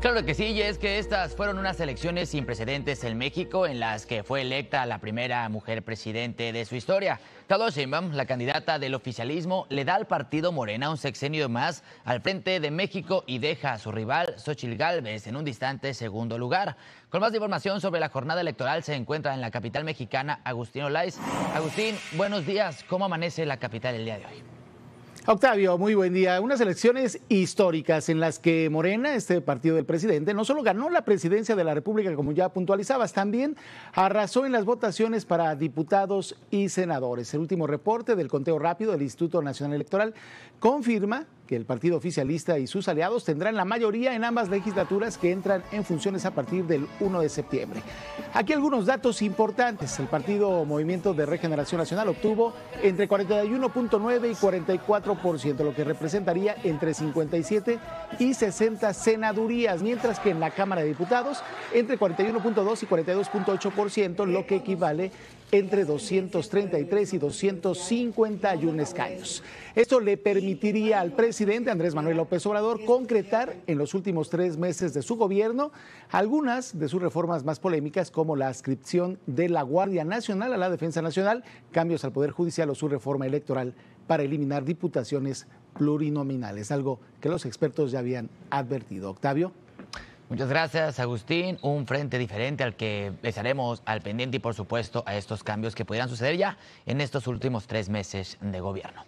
Claro que sí, y es que estas fueron unas elecciones sin precedentes en México en las que fue electa la primera mujer presidente de su historia. Claudia Sheinbaum, la candidata del oficialismo, le da al partido Morena un sexenio más al frente de México y deja a su rival Xochil Gálvez en un distante segundo lugar. Con más información sobre la jornada electoral se encuentra en la capital mexicana Agustín Olays. Agustín, buenos días. ¿Cómo amanece la capital el día de hoy? Octavio, muy buen día. Unas elecciones históricas en las que Morena, este partido del presidente, no solo ganó la presidencia de la República, como ya puntualizabas, también arrasó en las votaciones para diputados y senadores. El último reporte del conteo rápido del Instituto Nacional Electoral confirma que el partido oficialista y sus aliados tendrán la mayoría en ambas legislaturas que entran en funciones a partir del 1 de septiembre. Aquí algunos datos importantes. El partido Movimiento de Regeneración Nacional obtuvo entre 41.9 y 44%, lo que representaría entre 57 y 60 senadurías, mientras que en la Cámara de Diputados entre 41.2 y 42.8%, lo que equivale entre 233 y 251 escaños. Esto le permitiría al presidente Andrés Manuel López Obrador concretar en los últimos tres meses de su gobierno algunas de sus reformas más polémicas como la adscripción de la Guardia Nacional a la Defensa Nacional, cambios al Poder Judicial o su reforma electoral para eliminar diputaciones plurinominales, algo que los expertos ya habían advertido. Octavio. Muchas gracias, Agustín. Un frente diferente al que estaremos al pendiente y, por supuesto, a estos cambios que pudieran suceder ya en estos últimos tres meses de gobierno.